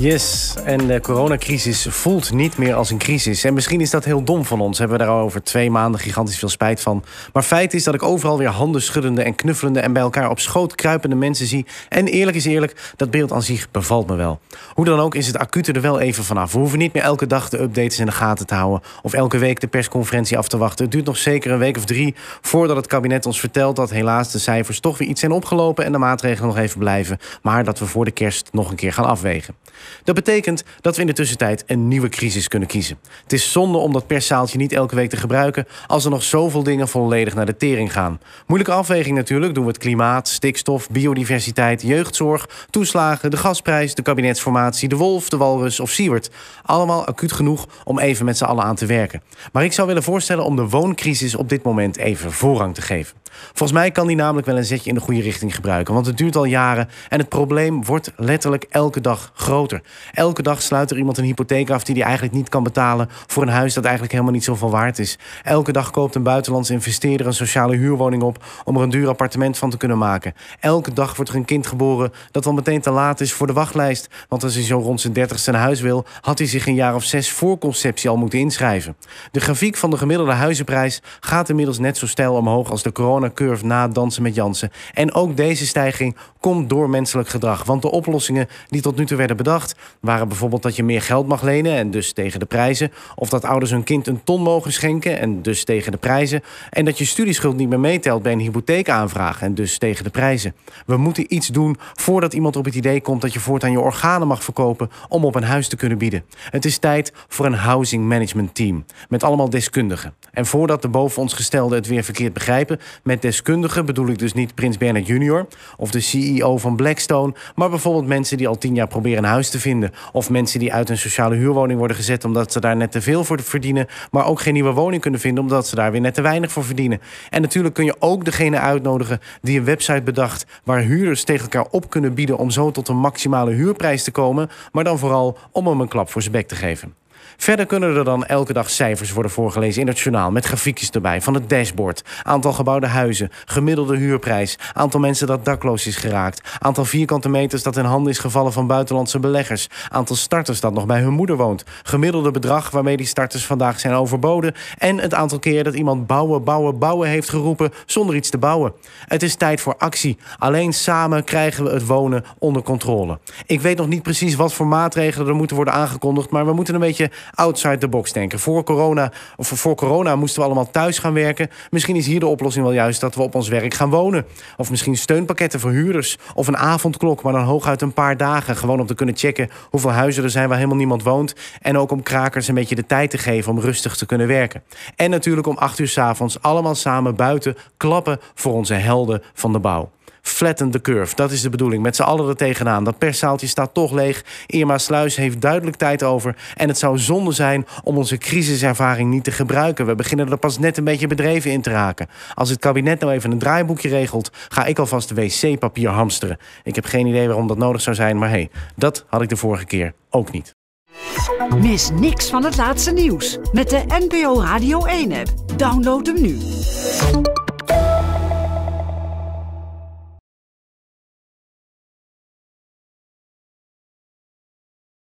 Yes, en de coronacrisis voelt niet meer als een crisis. En misschien is dat heel dom van ons. Hebben we daar al over twee maanden gigantisch veel spijt van. Maar feit is dat ik overal weer handen schuddende en knuffelende en bij elkaar op schoot kruipende mensen zie. En eerlijk is eerlijk, dat beeld aan zich bevalt me wel. Hoe dan ook is het acute er wel even vanaf. We hoeven niet meer elke dag de updates in de gaten te houden of elke week de persconferentie af te wachten. Het duurt nog zeker een week of drie voordat het kabinet ons vertelt dat helaas de cijfers toch weer iets zijn opgelopen en de maatregelen nog even blijven. Maar dat we voor de kerst nog een keer gaan afwegen. Dat betekent dat we in de tussentijd een nieuwe crisis kunnen kiezen. Het is zonde om dat perszaaltje niet elke week te gebruiken als er nog zoveel dingen volledig naar de tering gaan. Moeilijke afweging natuurlijk, doen we het klimaat, stikstof, biodiversiteit, jeugdzorg, toeslagen, de gasprijs, de kabinetsformatie, de wolf, de walrus of Siewert. Allemaal acuut genoeg om even met z'n allen aan te werken. Maar ik zou willen voorstellen om de wooncrisis op dit moment even voorrang te geven. Volgens mij kan die namelijk wel een zetje in de goede richting gebruiken, want het duurt al jaren en het probleem wordt letterlijk elke dag groter. Elke dag sluit er iemand een hypotheek af die hij eigenlijk niet kan betalen voor een huis dat eigenlijk helemaal niet zoveel waard is. Elke dag koopt een buitenlandse investeerder een sociale huurwoning op om er een duur appartement van te kunnen maken. Elke dag wordt er een kind geboren dat al meteen te laat is voor de wachtlijst. Want als hij zo rond zijn dertigste een huis wil, had hij zich een jaar of zes voor conceptie al moeten inschrijven. De grafiek van de gemiddelde huizenprijs gaat inmiddels net zo stijl omhoog als de coronacurve na het dansen met Jansen. En ook deze stijging komt door menselijk gedrag. Want de oplossingen die tot nu toe werden bedacht, waren bijvoorbeeld dat je meer geld mag lenen en dus tegen de prijzen. Of dat ouders hun kind een ton mogen schenken en dus tegen de prijzen. En dat je studieschuld niet meer meetelt bij een hypotheekaanvraag en dus tegen de prijzen. We moeten iets doen voordat iemand op het idee komt dat je voortaan je organen mag verkopen om op een huis te kunnen bieden. Het is tijd voor een housing management team met allemaal deskundigen. En voordat de boven ons gestelde het weer verkeerd begrijpen, met deskundigen bedoel ik dus niet Prins Bernard junior of de CEO van Blackstone, maar bijvoorbeeld mensen die al tien jaar proberen een huis te vinden. Of mensen die uit een sociale huurwoning worden gezet omdat ze daar net te veel voor verdienen, maar ook geen nieuwe woning kunnen vinden omdat ze daar weer net te weinig voor verdienen. En natuurlijk kun je ook degene uitnodigen die een website bedacht waar huurders tegen elkaar op kunnen bieden om zo tot een maximale huurprijs te komen, maar dan vooral om hem een klap voor zijn bek te geven. Verder kunnen er dan elke dag cijfers worden voorgelezen in het journaal met grafiekjes erbij van het dashboard, aantal gebouwde huizen, gemiddelde huurprijs, aantal mensen dat dakloos is geraakt, aantal vierkante meters dat in handen is gevallen van buitenlandse beleggers, aantal starters dat nog bij hun moeder woont, gemiddelde bedrag waarmee die starters vandaag zijn overboden en het aantal keer dat iemand bouwen, bouwen, bouwen heeft geroepen zonder iets te bouwen. Het is tijd voor actie. Alleen samen krijgen we het wonen onder controle. Ik weet nog niet precies wat voor maatregelen er moeten worden aangekondigd, maar we moeten een beetje outside the box denken. Voor corona, of voor corona moesten we allemaal thuis gaan werken. Misschien is hier de oplossing wel juist dat we op ons werk gaan wonen. Of misschien steunpakketten voor huurders. Of een avondklok, maar dan hooguit een paar dagen. Gewoon om te kunnen checken hoeveel huizen er zijn waar helemaal niemand woont. En ook om krakers een beetje de tijd te geven om rustig te kunnen werken. En natuurlijk om acht uur s avonds allemaal samen buiten klappen voor onze helden van de bouw flatten de curve. Dat is de bedoeling. Met z'n allen er tegenaan. Dat perszaaltje staat toch leeg. Irma Sluis heeft duidelijk tijd over. En het zou zonde zijn om onze crisiservaring niet te gebruiken. We beginnen er pas net een beetje bedreven in te raken. Als het kabinet nou even een draaiboekje regelt, ga ik alvast wc-papier hamsteren. Ik heb geen idee waarom dat nodig zou zijn, maar hé, hey, dat had ik de vorige keer ook niet. Mis niks van het laatste nieuws met de NPO Radio 1-app. Download hem nu.